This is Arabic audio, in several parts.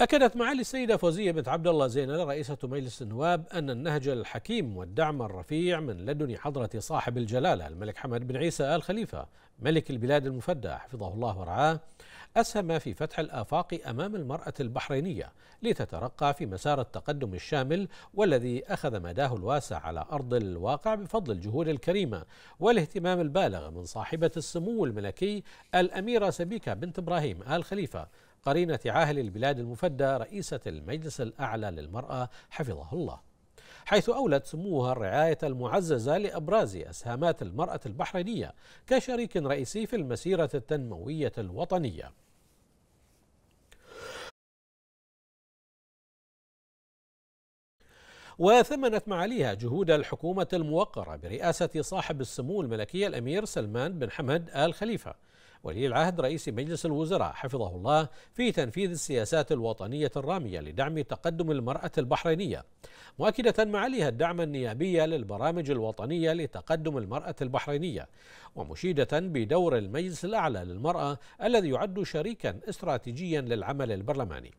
أكدت معالي السيدة فوزية بنت عبد الله زينل رئيسة مجلس النواب أن النهج الحكيم والدعم الرفيع من لدن حضرة صاحب الجلالة الملك حمد بن عيسى آل خليفة ملك البلاد المفدى حفظه الله ورعاه أسهم في فتح الآفاق أمام المرأة البحرينية لتترقى في مسار التقدم الشامل والذي أخذ مداه الواسع على أرض الواقع بفضل الجهود الكريمة والاهتمام البالغ من صاحبة السمو الملكي الأميرة سبيكة بنت إبراهيم آل خليفة قرينة عاهل البلاد المفدى رئيسة المجلس الأعلى للمرأة حفظه الله حيث أولت سموها الرعاية المعززة لأبراز أسهامات المرأة البحرينية كشريك رئيسي في المسيرة التنموية الوطنية وثمنت معاليها جهود الحكومة الموقرة برئاسة صاحب السمو الملكي الأمير سلمان بن حمد آل خليفة ولي العهد رئيس مجلس الوزراء حفظه الله في تنفيذ السياسات الوطنية الرامية لدعم تقدم المرأة البحرينية مؤكدة معاليها الدعم النيابي للبرامج الوطنية لتقدم المرأة البحرينية ومشيدة بدور المجلس الأعلى للمرأة الذي يعد شريكا استراتيجيا للعمل البرلماني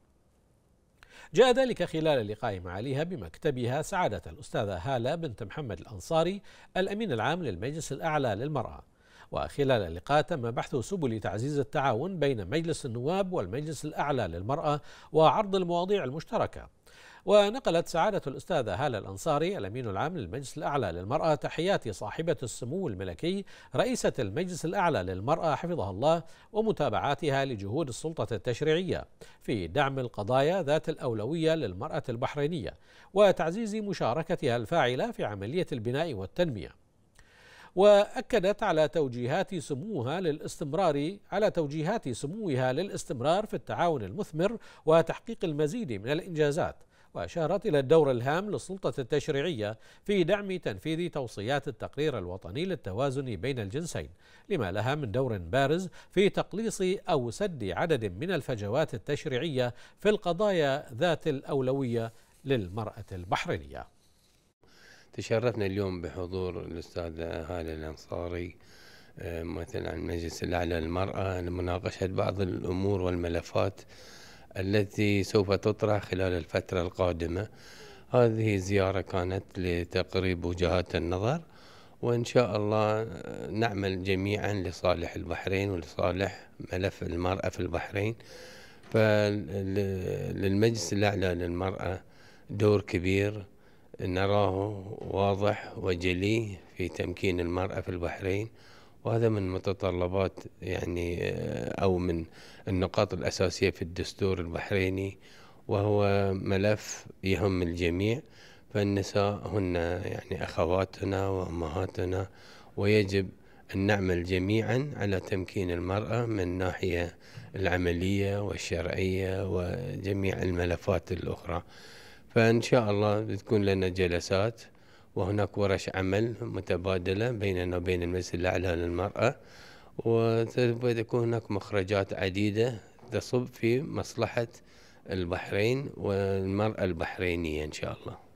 جاء ذلك خلال اللقاء معاليها بمكتبها سعادة الأستاذة هالة بنت محمد الأنصاري الأمين العام للمجلس الأعلى للمرأة وخلال اللقاء تم بحث سبل تعزيز التعاون بين مجلس النواب والمجلس الأعلى للمرأة وعرض المواضيع المشتركة ونقلت سعادة الأستاذة هالة الأنصاري الأمين العام للمجلس الأعلى للمرأة تحيات صاحبة السمو الملكي رئيسة المجلس الأعلى للمرأة حفظها الله ومتابعاتها لجهود السلطة التشريعية في دعم القضايا ذات الأولوية للمرأة البحرينية وتعزيز مشاركتها الفاعلة في عملية البناء والتنمية وأكدت على توجيهات سموها للاستمرار على توجيهات سموها للاستمرار في التعاون المثمر وتحقيق المزيد من الإنجازات وأشارت إلى الدور الهام للسلطة التشريعية في دعم تنفيذ توصيات التقرير الوطني للتوازن بين الجنسين لما لها من دور بارز في تقليص أو سد عدد من الفجوات التشريعية في القضايا ذات الأولوية للمرأة البحرينية تشرفنا اليوم بحضور الأستاذة هالة الأنصاري آه، مثلا عن مجلس الأعلى للمرأة لمناقشة بعض الأمور والملفات التي سوف تطرح خلال الفترة القادمة هذه زيارة كانت لتقريب وجهات النظر وإن شاء الله آه، نعمل جميعا لصالح البحرين ولصالح ملف المرأة في البحرين فللمجلس الأعلى للمرأة دور كبير نراه واضح وجلي في تمكين المرأة في البحرين وهذا من متطلبات يعني آه، أو من النقاط الأساسية في الدستور البحريني وهو ملف يهم الجميع فالنساء هن يعني أخواتنا وأمهاتنا ويجب أن نعمل جميعا على تمكين المرأة من الناحية العملية والشرعية وجميع الملفات الأخرى فإن شاء الله بتكون لنا جلسات وهناك ورش عمل متبادلة بيننا وبين المجلس الأعلى للمرأة وتكون هناك مخرجات عديدة تصب في مصلحة البحرين والمرأة البحرينية إن شاء الله